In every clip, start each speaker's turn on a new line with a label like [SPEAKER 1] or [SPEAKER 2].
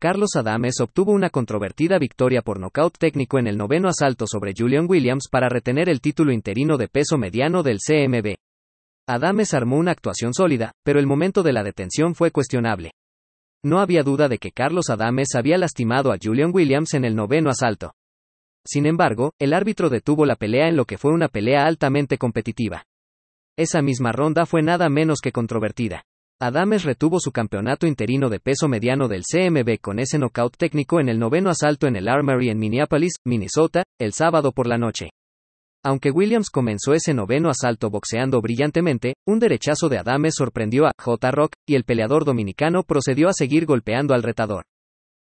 [SPEAKER 1] Carlos Adames obtuvo una controvertida victoria por nocaut técnico en el noveno asalto sobre Julian Williams para retener el título interino de peso mediano del CMB. Adames armó una actuación sólida, pero el momento de la detención fue cuestionable. No había duda de que Carlos Adames había lastimado a Julian Williams en el noveno asalto. Sin embargo, el árbitro detuvo la pelea en lo que fue una pelea altamente competitiva. Esa misma ronda fue nada menos que controvertida. Adames retuvo su campeonato interino de peso mediano del CMB con ese nocaut técnico en el noveno asalto en el Armory en Minneapolis, Minnesota, el sábado por la noche. Aunque Williams comenzó ese noveno asalto boxeando brillantemente, un derechazo de Adames sorprendió a J. Rock, y el peleador dominicano procedió a seguir golpeando al retador.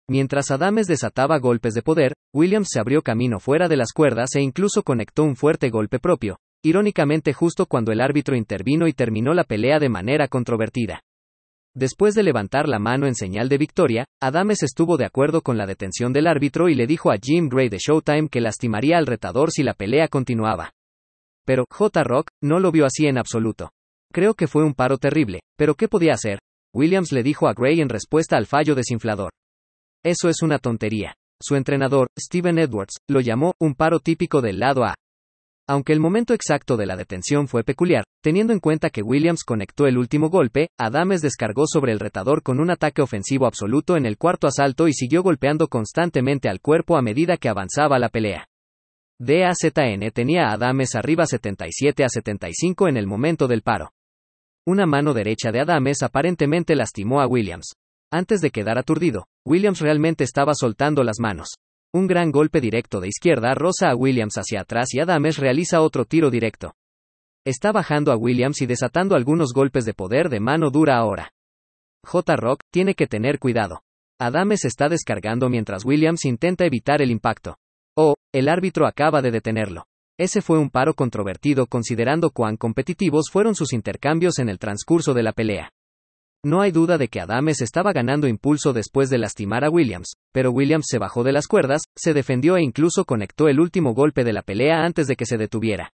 [SPEAKER 1] Mientras Adames desataba golpes de poder, Williams se abrió camino fuera de las cuerdas e incluso conectó un fuerte golpe propio, Irónicamente justo cuando el árbitro intervino y terminó la pelea de manera controvertida. Después de levantar la mano en señal de victoria, Adames estuvo de acuerdo con la detención del árbitro y le dijo a Jim Gray de Showtime que lastimaría al retador si la pelea continuaba. Pero, J. Rock, no lo vio así en absoluto. Creo que fue un paro terrible, pero ¿qué podía hacer? Williams le dijo a Gray en respuesta al fallo desinflador. Eso es una tontería. Su entrenador, Steven Edwards, lo llamó un paro típico del lado A. Aunque el momento exacto de la detención fue peculiar, teniendo en cuenta que Williams conectó el último golpe, Adames descargó sobre el retador con un ataque ofensivo absoluto en el cuarto asalto y siguió golpeando constantemente al cuerpo a medida que avanzaba la pelea. DAZN tenía a Adames arriba 77 a 75 en el momento del paro. Una mano derecha de Adames aparentemente lastimó a Williams. Antes de quedar aturdido, Williams realmente estaba soltando las manos. Un gran golpe directo de izquierda roza a Williams hacia atrás y Adames realiza otro tiro directo. Está bajando a Williams y desatando algunos golpes de poder de mano dura ahora. J. Rock tiene que tener cuidado. Adames está descargando mientras Williams intenta evitar el impacto. Oh, el árbitro acaba de detenerlo. Ese fue un paro controvertido considerando cuán competitivos fueron sus intercambios en el transcurso de la pelea. No hay duda de que Adames estaba ganando impulso después de lastimar a Williams, pero Williams se bajó de las cuerdas, se defendió e incluso conectó el último golpe de la pelea antes de que se detuviera.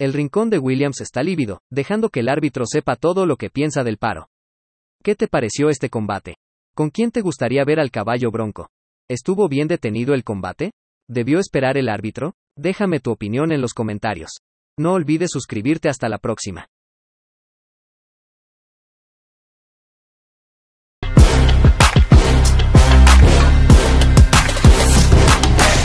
[SPEAKER 1] El rincón de Williams está lívido, dejando que el árbitro sepa todo lo que piensa del paro. ¿Qué te pareció este combate? ¿Con quién te gustaría ver al caballo bronco? ¿Estuvo bien detenido el combate? ¿Debió esperar el árbitro? Déjame tu opinión en los comentarios. No olvides suscribirte hasta la próxima.